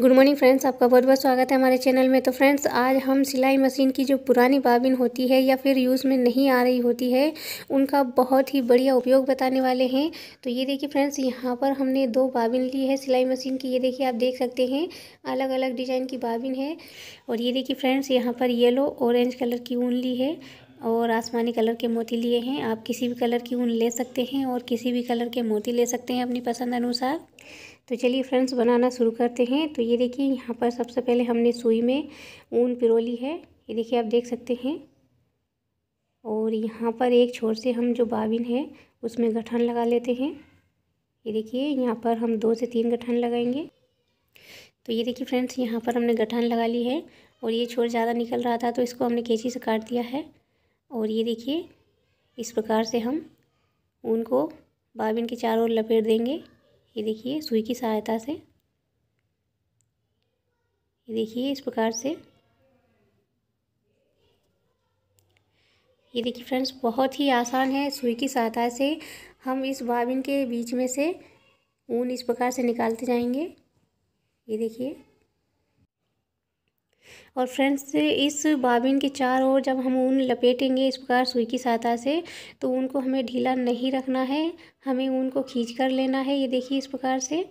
good morning friends आपका बहुत बहुत स्वागत है हमारे चैनल में तो फ्रेंड्स आज हम सिलाई मशीन की जो पुरानी बाबिन होती है या फिर यूज़ में नहीं आ रही होती है उनका बहुत ही बढ़िया उपयोग बताने वाले हैं तो ये देखिए फ्रेंड्स यहाँ पर हमने दो बाबिन ली है सिलाई मशीन की ये देखिए आप देख सकते हैं अलग अलग डिज़ाइन की बाबिन है और ये देखिए फ्रेंड्स यहाँ पर येलो ऑरेंज कलर की ऊन ली है और आसमानी कलर के मोती लिए हैं आप किसी भी कलर की ऊन ले सकते हैं और किसी भी कलर के मोती ले सकते हैं अपनी पसंद अनुसार तो चलिए फ्रेंड्स बनाना शुरू करते हैं तो ये देखिए यहाँ पर सबसे पहले हमने सुई में ऊन पिरोली है ये देखिए आप देख सकते हैं और यहाँ पर एक छोर से हम जो बाबिन है उसमें गठन लगा लेते हैं ये देखिए यहाँ पर हम दो से तीन गठन लगाएंगे तो ये देखिए फ्रेंड्स यहाँ पर हमने गठन लगा ली है और ये छोर ज़्यादा निकल रहा था तो इसको हमने कैंची से काट दिया है और ये देखिए इस प्रकार से हम ऊन को बाबिन के चारों ओर लपेट देंगे ये देखिए सुई की सहायता से ये देखिए इस प्रकार से ये देखिए फ्रेंड्स बहुत ही आसान है सुई की सहायता से हम इस बाबिन के बीच में से ऊन इस प्रकार से निकालते जाएंगे ये देखिए और फ्रेंड्स इस बाबिन के चार ओर जब हम ऊन लपेटेंगे इस प्रकार सुई की सहायता से तो ऊन को हमें ढीला नहीं रखना है हमें ऊन को खींच कर लेना है ये देखिए इस प्रकार से ये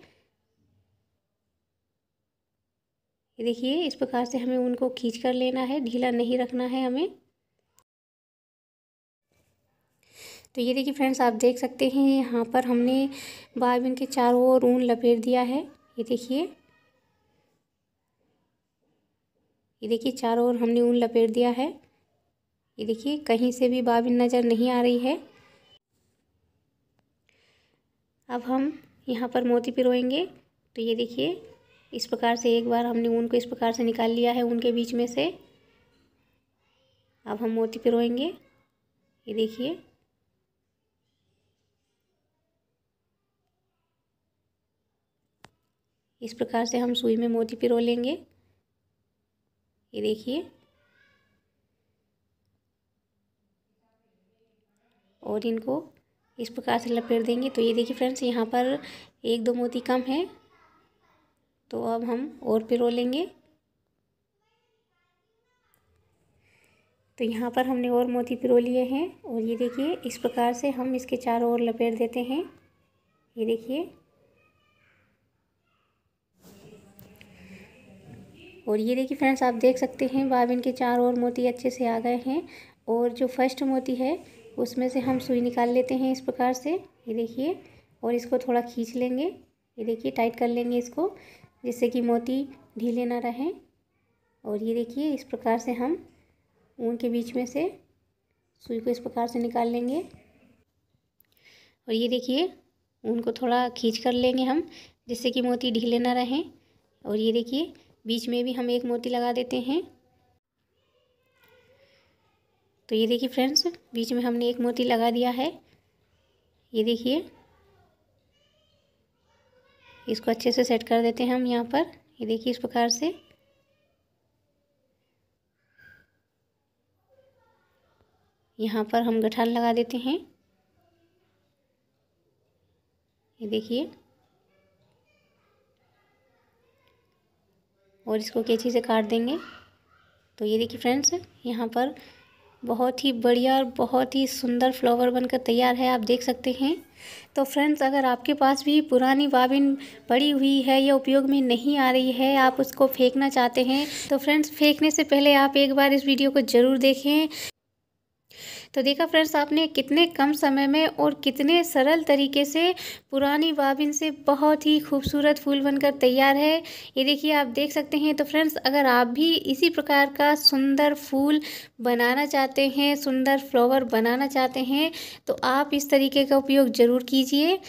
देखिए इस प्रकार से हमें ऊन को खींच कर लेना है ढीला नहीं रखना है हमें तो ये देखिए फ्रेंड्स आप देख सकते हैं यहाँ पर हमने बाबिन के चारों ओर ऊन लपेट दिया है ये देखिए ये देखिए चारों ओर हमने ऊन लपेट दिया है ये देखिए कहीं से भी बाबिन नज़र नहीं आ रही है अब हम यहाँ पर मोती पिरोएंगे तो ये देखिए इस प्रकार से एक बार हमने ऊन को इस प्रकार से निकाल लिया है ऊन के बीच में से अब हम मोती पिरोएंगे ये देखिए इस प्रकार से हम सुई में मोती पिरो लेंगे ये देखिए और इनको इस प्रकार से लपेट देंगे तो ये देखिए फ्रेंड्स यहाँ पर एक दो मोती कम है तो अब हम और पिरो लेंगे तो यहाँ पर हमने और मोती पिरो लिए हैं और ये देखिए इस प्रकार से हम इसके चारों ओर लपेट देते हैं ये देखिए और ये देखिए फ्रेंड्स आप देख सकते हैं बाबिन के चार और मोती अच्छे से आ गए हैं और जो फर्स्ट मोती है उसमें से हम सुई निकाल लेते हैं इस प्रकार से ये देखिए और इसको थोड़ा खींच लेंगे ये देखिए टाइट कर लेंगे इसको जिससे कि मोती ढीले ना रहें और ये देखिए इस प्रकार से हम ऊन के बीच में से सुई को इस प्रकार से निकाल लेंगे और ये देखिए ऊन को थोड़ा खींच कर लेंगे हम जिससे कि मोती ढीले ना रहें और ये देखिए बीच में भी हम एक मोती लगा देते हैं तो ये देखिए फ्रेंड्स बीच में हमने एक मोती लगा दिया है ये देखिए इसको अच्छे से सेट कर देते हैं हम यहाँ पर ये देखिए इस प्रकार से यहाँ पर हम गठान लगा देते हैं ये देखिए और इसको कैंची से काट देंगे तो ये देखिए फ्रेंड्स यहाँ पर बहुत ही बढ़िया और बहुत ही सुंदर फ्लावर बनकर तैयार है आप देख सकते हैं तो फ्रेंड्स अगर आपके पास भी पुरानी बाबिन पड़ी हुई है या उपयोग में नहीं आ रही है आप उसको फेंकना चाहते हैं तो फ्रेंड्स फेंकने से पहले आप एक बार इस वीडियो को ज़रूर देखें तो देखा फ्रेंड्स आपने कितने कम समय में और कितने सरल तरीके से पुरानी बाबिन से बहुत ही खूबसूरत फूल बनकर तैयार है ये देखिए आप देख सकते हैं तो फ्रेंड्स अगर आप भी इसी प्रकार का सुंदर फूल बनाना चाहते हैं सुंदर फ्लावर बनाना चाहते हैं तो आप इस तरीके का उपयोग ज़रूर कीजिए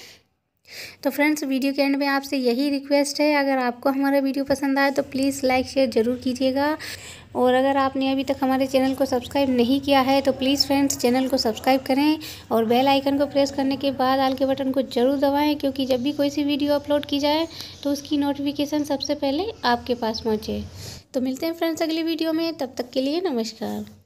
तो फ्रेंड्स वीडियो के एंड में आपसे यही रिक्वेस्ट है अगर आपको हमारा वीडियो पसंद आए तो प्लीज़ लाइक शेयर ज़रूर कीजिएगा और अगर आपने अभी तक हमारे चैनल को सब्सक्राइब नहीं किया है तो प्लीज़ फ्रेंड्स चैनल को सब्सक्राइब करें और बेल आइकन को प्रेस करने के बाद आल के बटन को ज़रूर दबाएं क्योंकि जब भी कोई सी वीडियो अपलोड की जाए तो उसकी नोटिफिकेशन सबसे पहले आपके पास पहुँचे तो मिलते हैं फ्रेंड्स अगली वीडियो में तब तक के लिए नमस्कार